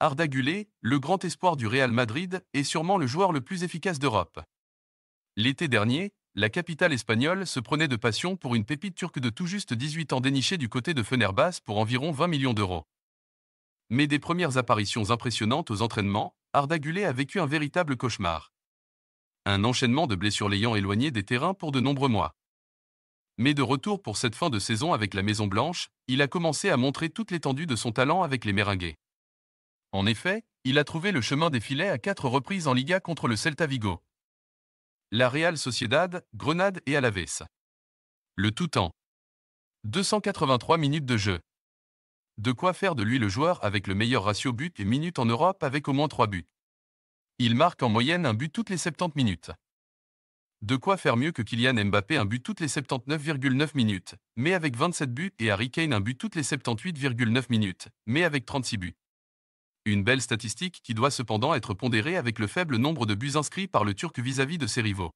Arda le grand espoir du Real Madrid, est sûrement le joueur le plus efficace d'Europe. L'été dernier, la capitale espagnole se prenait de passion pour une pépite turque de tout juste 18 ans dénichée du côté de Fenerbahce pour environ 20 millions d'euros. Mais des premières apparitions impressionnantes aux entraînements, Arda a vécu un véritable cauchemar. Un enchaînement de blessures l'ayant éloigné des terrains pour de nombreux mois. Mais de retour pour cette fin de saison avec la Maison Blanche, il a commencé à montrer toute l'étendue de son talent avec les Meringues. En effet, il a trouvé le chemin des filets à quatre reprises en Liga contre le Celta Vigo. La Real Sociedad, Grenade et Alaves. Le tout temps. 283 minutes de jeu. De quoi faire de lui le joueur avec le meilleur ratio but et minutes en Europe avec au moins 3 buts. Il marque en moyenne un but toutes les 70 minutes. De quoi faire mieux que Kylian Mbappé un but toutes les 79,9 minutes, mais avec 27 buts et Harry Kane un but toutes les 78,9 minutes, mais avec 36 buts. Une belle statistique qui doit cependant être pondérée avec le faible nombre de buts inscrits par le Turc vis-à-vis de ses rivaux.